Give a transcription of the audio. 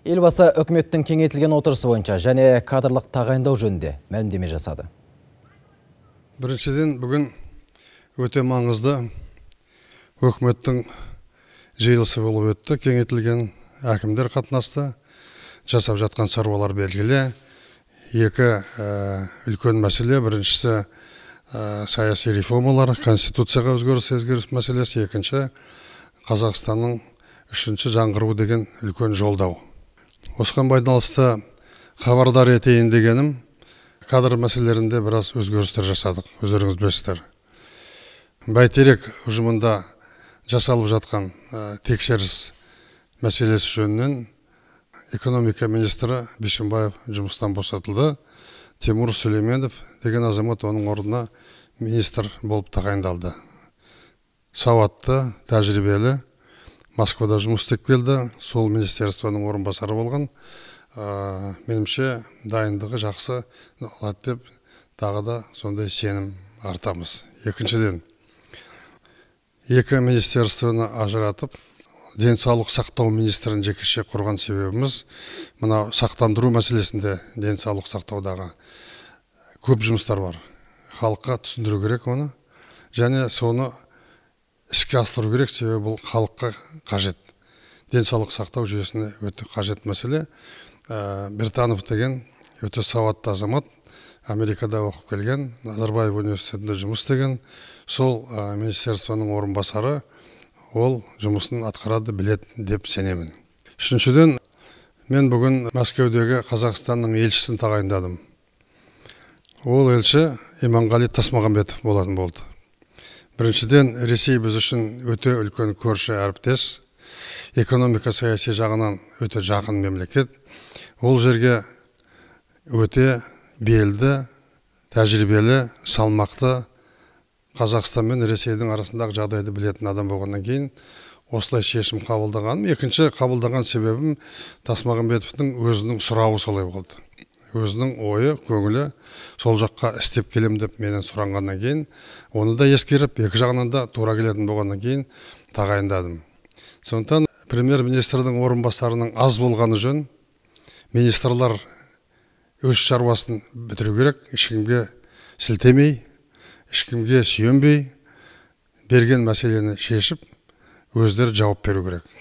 Елбасы үкіметтің кеңейтілген отырысы бойынша және кадрлық тағайындау жөнінде мәлімдеме жасады. Біріншіден бүгін өте маңызды үкіметтің жиылысы болып өтті. Кеңейтілген әкімдер қатынасты, жасап жатқан шаруалар белгілі. Екі ә, үлкен мәселе, біріншісі ә, саяси реформалар, конституцияға өзгеріс өзгеріс мәселесі, екінші Қазақстанның үшінші жаңғыру деген үлкен жолдау осыған байланысты хабардар етейін дегенім кадр мәселелерінде біраз өзгерістер жасадық өздеріңіз білесіздер бәйтерек ұжымында жасалып жатқан ә, тексеріс мәселесі жөнінен экономика министрі бишімбаев жұмыстан босатылды тимур сүлейменов деген азамат оның орнына министр болып тағайындалды сауатты тәжірибелі москвада жұмыс істеп келді сол министерствоның орынбасары болған ә, меніңше дайындығы жақсы болады деп тағы да сондай сенім артамыз екіншіден екі министерствоны ажыратып денсаулық сақтау министрін жекеше құрған себебіміз мынау сақтандыру мәселесінде денсаулық сақтаудағы көп жұмыстар бар халыққа түсіндіру керек оны және соны іске асыру керек себебі бұл халыққа қажет денсаулық сақтау жүйесіне өте қажет мәселе ә, біртанов деген өте сауатты азамат америкада оқып келген назарбаев университетінде жұмыс істеген сол ә, министерствоның орынбасары ол жұмысын атқарады біледі деп сенемін үшіншіден мен бүгін мәскеудегі қазақстанның елшісін тағайындадым ол елші иманғали тасмағамбетов болатын болды біріншіден ресей біз үшін өте үлкен көрші әріптес экономика саяси жағынан өте жақын мемлекет ол жерге өте белді тәжірибелі салмақты қазақстан мен ресейдің арасындағы жағдайды білетін адам болғаннан кейін осылай шешім қабылдағаным екінші қабылдаған себебім тасмағамбетовтың өзінің сұрауы солай болды өзінің ойы көңілі сол жаққа істеп келем деп менен сұранғаннан кейін оны да ескеріп екі жағынан да тура келетін болғаннан кейін тағайындадым сондықтан премьер министрдің орынбасарының аз болғаны жөн министрлар өз шаруасын бітіру керек ешкімге сілтемей ешкімге сүйенбей берген мәселені шешіп өздері жауап беру керек